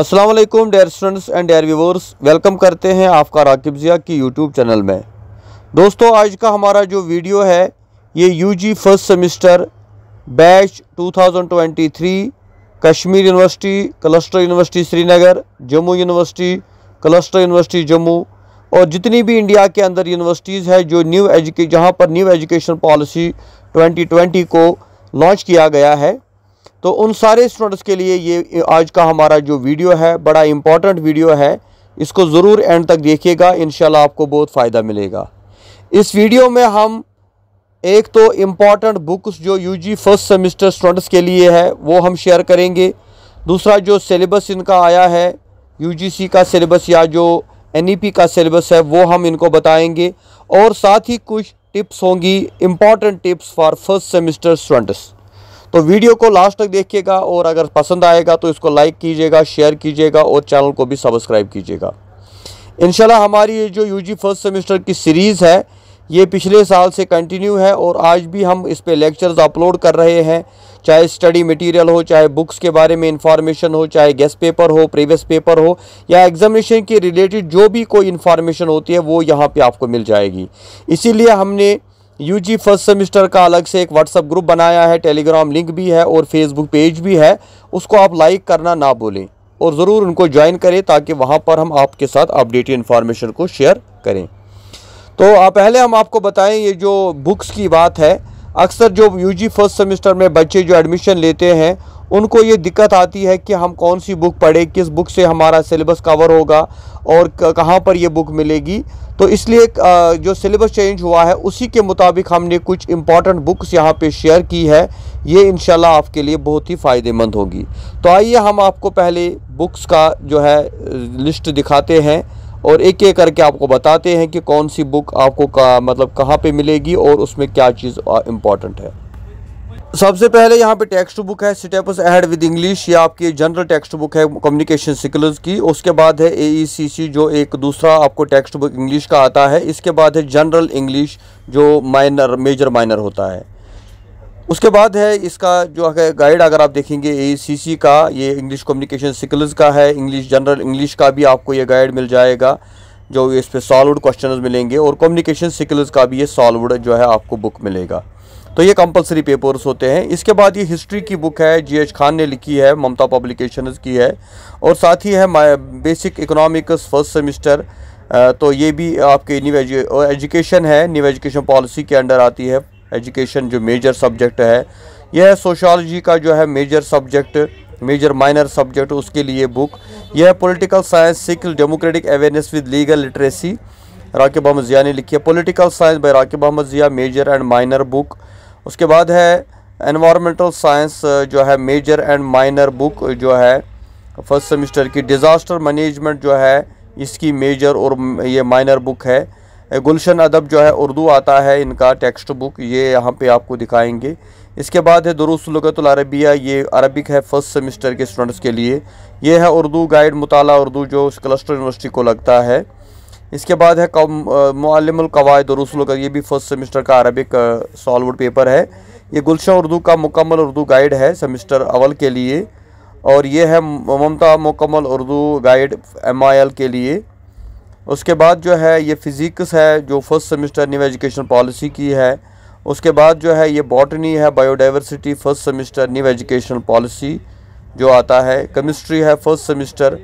Aslam dear students and dear viewers welcome करते हैं आपका राकिब ज़िया की यूट्यूब चैनल में दोस्तों आज का हमारा जो वीडियो है ये UG first semester batch 2023 Kashmir university cluster university Srinagar Jammu university cluster university Jammu और जितनी भी इंडिया के अंदर यूनिवर्सिटीज़ है जो न्यू एजुके जहाँ पर न्यू एजुकेशन पॉलिसी 2020 को लॉन्च किया गया है तो उन सारे स्टूडेंट्स के लिए ये आज का हमारा जो वीडियो है बड़ा इम्पॉर्टेंट वीडियो है इसको ज़रूर एंड तक देखिएगा इन आपको बहुत फ़ायदा मिलेगा इस वीडियो में हम एक तो इम्पॉर्टेंट बुक्स जो यूजी फर्स्ट सेमिस्टर स्टूडेंट्स के लिए है वो हम शेयर करेंगे दूसरा जो सिलेबस इनका आया है यूजीसी का सिलेबस या जो एनईपी e का सिलेबस है वो हम इनको बताएंगे और साथ ही कुछ टिप्स होंगी important tips for first semester students तो वीडियो को लास्ट तक देखिएगा और अगर पसंद आएगा तो इसको लाइक कीजिएगा शेयर कीजिएगा और चैनल को भी सब्सक्राइब कीजिएगा इन हमारी ये जो यू फर्स्ट सेमेस्टर की सीरीज़ है ये पिछले साल से कंटिन्यू है और आज भी हम इस पर लेक्चर्स अपलोड कर रहे हैं चाहे स्टडी मटेरियल हो चाहे बुक्स के बारे में इंफॉर्मेशन हो चाहे गेस्ट पेपर हो प्रीवियस पेपर हो या एग्जामिनेशन के रिलेटेड जो भी कोई इन्फॉर्मेशन होती है वो यहाँ पे आपको मिल जाएगी इसीलिए हमने यूजी फर्स्ट सेमेस्टर का अलग से एक व्हाट्सअप ग्रुप बनाया है टेलीग्राम लिंक भी है और फेसबुक पेज भी है उसको आप लाइक करना ना भूलें और ज़रूर उनको ज्वाइन करें ताकि वहाँ पर हम आपके साथ अपडेटेड इन्फॉर्मेशन को शेयर करें तो आप पहले हम आपको बताएं ये जो बुक्स की बात है अक्सर जो यूजी फर्स्ट सेमेस्टर में बच्चे जो एडमिशन लेते हैं उनको ये दिक्कत आती है कि हम कौन सी बुक पढ़े किस बुक से हमारा सिलेबस कवर होगा और कहाँ पर ये बुक मिलेगी तो इसलिए जो सिलेबस चेंज हुआ है उसी के मुताबिक हमने कुछ इंपॉर्टेंट बुक्स यहाँ पे शेयर की है ये इन आपके लिए बहुत ही फ़ायदेमंद होगी तो आइए हम आपको पहले बुक्स का जो है लिस्ट दिखाते हैं और एक एक करके आपको बताते हैं कि कौन सी बुक आपको का मतलब कहाँ पे मिलेगी और उसमें क्या चीज़ इम्पॉर्टेंट है सबसे पहले यहाँ पे टेक्स्ट बुक है स्टेप्स एड विद इंग्लिश ये आपकी जनरल टेक्स्ट बुक है कम्युनिकेशन स्किल्स की उसके बाद है सी e जो एक दूसरा आपको टेक्स्ट बुक इंग्लिश का आता है इसके बाद है जनरल इंग्लिश जो माइनर मेजर माइनर होता है उसके बाद है इसका जो है गाइड अगर आप देखेंगे सी e का ये इंग्लिश कम्युनिकेशन स्किल्स का है इंग्लिश जनरल इंग्लिश का भी आपको ये गाइड मिल जाएगा जो इस पर सॉल्वड क्वेश्चन मिलेंगे और कम्युनिकेशन स्किल्स का भी ये सॉल्व जो है आपको बुक मिलेगा तो ये कंपलसरी पेपर्स होते हैं इसके बाद ये हिस्ट्री की बुक है जी एच खान ने लिखी है ममता पब्लिकेशन की है और साथ ही है बेसिक इकोनॉमिक्स फर्स्ट सेमिस्टर तो ये भी आपके न्यू एजुकेशन है न्यू एजुकेशन पॉलिसी के अंडर आती है एजुकेशन जो मेजर सब्जेक्ट है यह है सोशोलॉजी का जो है major subject major minor subject उसके लिए बुक यह है political science skill democratic awareness with legal literacy Raqeeb Ahmad Zia ने लिखी है political science by Raqeeb Ahmad Zia major and minor book उसके बाद है एनवायरमेंटल साइंस जो है मेजर एंड माइनर बुक जो है फर्स्ट सेमेस्टर की डिज़ास्टर मैनेजमेंट जो है इसकी मेजर और ये माइनर बुक है गुलशन अदब जो है उर्दू आता है इनका टेक्स्ट बुक ये यहाँ पे आपको दिखाएंगे इसके बाद है दुरुस्लगतरबिया ये अरबिक है फर्स्ट सेमेस्टर के स्टूडेंट्स के लिए ये है उर्दू गाइड मुताला उर्दू जो क्लस्टर यूनिवर्सिटी को लगता है इसके बाद है मालमकवायद और का ये भी फर्स्ट सेमेस्टर का अरबिक सॉलवुड पेपर है ये गुलशन उर्दू का मुकम्मल उर्दू गाइड है सेमेस्टर अवल के लिए और ये है ममता मुकम्मल उर्दू गाइड एम के लिए उसके बाद जो है ये फिज़िक्स है जो first semester new education policy की है उसके बाद जो है ये बॉटनी है biodiversity first semester new educational policy जो आता है केमिस्ट्री है फर्स्ट सेमेस्टर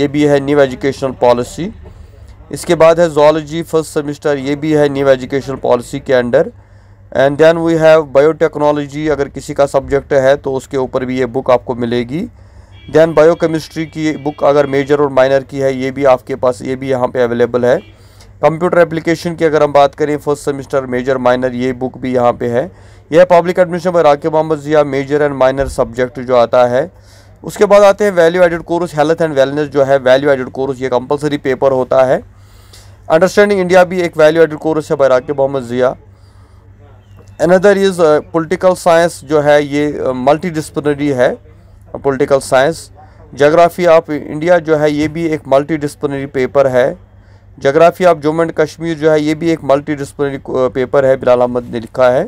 ये भी है न्यू एजुकेशनल पॉलिसी इसके बाद है जोलॉजी फर्स्ट सेमिस्टर ये भी है न्यू एजुकेशन पॉलिसी के under and then we have biotechnology अगर किसी का सब्जेक्ट है तो उसके ऊपर भी ये बुक आपको मिलेगी दैन बायोकेमिस्ट्री की बुक अगर मेजर और माइनर की है ये भी आपके पास ये भी यहाँ पे अवेलेबल है कंप्यूटर एप्लीकेशन की अगर हम बात करें फर्स्ट सेमिस्टर मेजर माइनर ये बुक भी यहाँ पे है यह पब्लिक एडमिशन पर Raqeeb Mohammad Zia major and minor subject जो आता है उसके बाद आते हैं value added course health and wellness जो है वैल्यू एडिड कोर्स ये कंपलसरी पेपर होता है अंडरस्टैंडिंग इंडिया भी एक वैल्यू एडेड कोर्स है बैराक Mohammad Zia another is political science जो है ये मल्टी uh, डिसप्लिनरी है political science geography of India जो है ये भी एक मल्टी डिसप्लिनरी पेपर है geography of Jammu and Kashmir जो है ये भी एक मल्टी डिसप्लिनरी पेपर है बिलाल अहमद ने लिखा है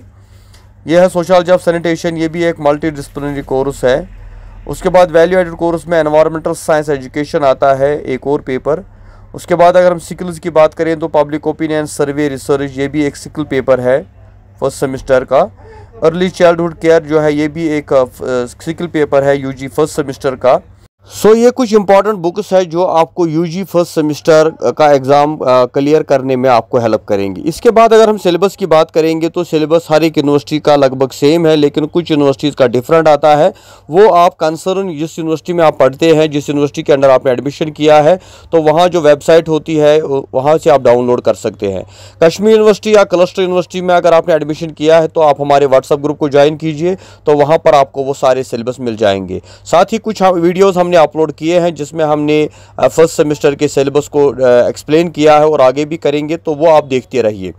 यह है सोशल ऑफ सैनिटेशन ये भी एक मल्टी डिसप्लिनरी कोर्स है उसके बाद वैल्यू एडेड कोर्स में एनवायरमेंटल साइंस एजुकेशन आता है एक और पेपर उसके बाद अगर हम स्किल्स की बात करें तो पब्लिक ओपिनियन सर्वे रिसर्च ये भी एक सिकल पेपर है फर्स्ट सेमेस्टर का अर्ली चाइल्डहुड केयर जो है ये भी एक सिकल पेपर है यूजी फर्स्ट सेमेस्टर का सो so, ये कुछ इंपॉर्टेंट बुक्स है जो आपको यूजी फर्स्ट सेमिस्टर का एग्ज़ाम क्लियर करने में आपको हेल्प करेंगी इसके बाद अगर हम सिलेबस की बात करेंगे तो सिलेबस हर एक यूनिवर्सिटी का लगभग सेम है लेकिन कुछ यूनिवर्सिटीज़ का डिफरेंट आता है वो आप कंसर्न जिस यूनिवर्सिटी में आप पढ़ते हैं जिस यूनिवर्सिटी के अंडर आपने एडमिशन किया है तो वहाँ जो वेबसाइट होती है वहाँ से आप डाउनलोड कर सकते हैं कश्मीर यूनिवर्सिटी या क्लस्टर यूनिवर्सिटी में अगर आपने एडमिशन किया है तो आप हमारे व्हाट्सअप ग्रुप को ज्वाइन कीजिए तो वहाँ पर आपको वो सारे सिलेबस मिल जाएंगे साथ ही कुछ वीडियोज़ हमने हमने अपलोड किए हैं जिसमें हमने फर्स्ट सेमेस्टर के सिलेबस को एक्सप्लेन किया है और आगे भी करेंगे तो वो आप देखते रहिए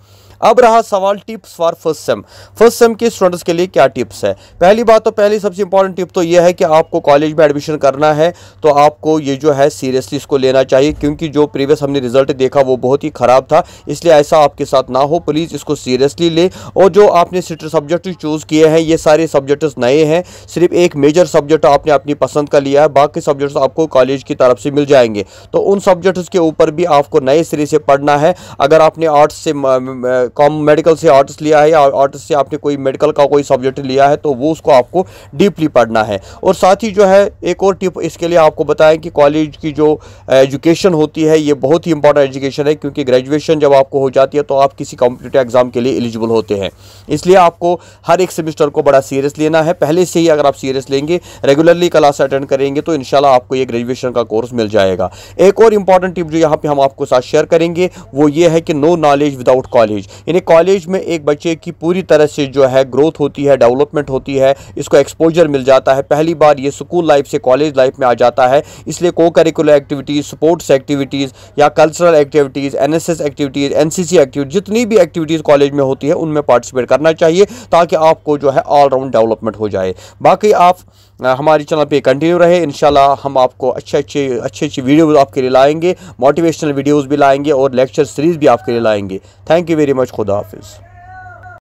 अब रहा सवाल tips for first sem first sem के स्टूडेंट्स के लिए क्या टिप्स है पहली बात तो पहली सबसे इंपॉर्टेंट टिप तो यह है कि आपको कॉलेज में एडमिशन करना है तो आपको ये जो है सीरियसली इसको लेना चाहिए क्योंकि जो प्रीवियस हमने रिजल्ट देखा वो बहुत ही ख़राब था इसलिए ऐसा आपके साथ ना हो प्लीज़ इसको सीरियसली ले और जो आपने सब्जेक्ट चूज़ किए हैं ये सारे सब्जेक्ट नए हैं सिर्फ एक मेजर सब्जेक्ट आपने अपनी पसंद का लिया है बाकी सब्जेक्ट्स आपको कॉलेज की तरफ से मिल जाएंगे तो उन सब्जेक्ट्स के ऊपर भी आपको नए सिरे से पढ़ना है अगर आपने आर्ट्स से कॉम मेडिकल से आर्ट्स लिया है या आर्ट्स से आपने कोई मेडिकल का कोई सब्जेक्ट लिया है तो वो उसको आपको डीपली पढ़ना है और साथ ही जो है एक और टिप इसके लिए आपको बताएं कि कॉलेज की जो एजुकेशन होती है ये बहुत ही इंपॉर्टेंट एजुकेशन है क्योंकि ग्रेजुएशन जब आपको हो जाती है तो आप किसी कॉम्पिटेटिव एग्ज़ाम के लिए एलिजिबल होते हैं इसलिए आपको हर एक सेमेस्टर को बड़ा सीरियस लेना है पहले से ही अगर आप सीरियस लेंगे रेगुलरली क्लास अटेंड करेंगे तो इनशाला आपको ये ग्रेजुएशन का कोर्स मिल जाएगा एक और इंपॉर्टेंट टिप जो यहाँ पे हम आपको साथ शेयर करेंगे वो ये है कि नो नॉलेज विदाउट कॉलेज यानी कॉलेज में एक बच्चे की पूरी तरह से जो है ग्रोथ होती है डेवलपमेंट होती है इसको एक्सपोजर मिल जाता है पहली बार ये स्कूल लाइफ से कॉलेज लाइफ में आ जाता है इसलिए co-curricular activities sports activities या कल्चरल एक्टिविटीज़ एन एक्टिविटीज़ एन एक्टिविटीज जितनी भी एक्टिविटीज़ कॉलेज में होती है उनमें पार्टिसिपेट करना चाहिए ताकि आपको जो है ऑलराउंड डेवलपमेंट हो जाए बाकी आप हमारे चैनल पे कंटिन्यू रहे इन हम आपको अच्छे अच्छे अच्छे अच्छी वीडियो आपके लिए लाएंगे मोटिवेशनल वीडियोज़ भी लाएंगे और लेक्चर सीरीज़ भी आपके लिए लाएंगे थैंक यू वेरी मच खुदा हाफिज़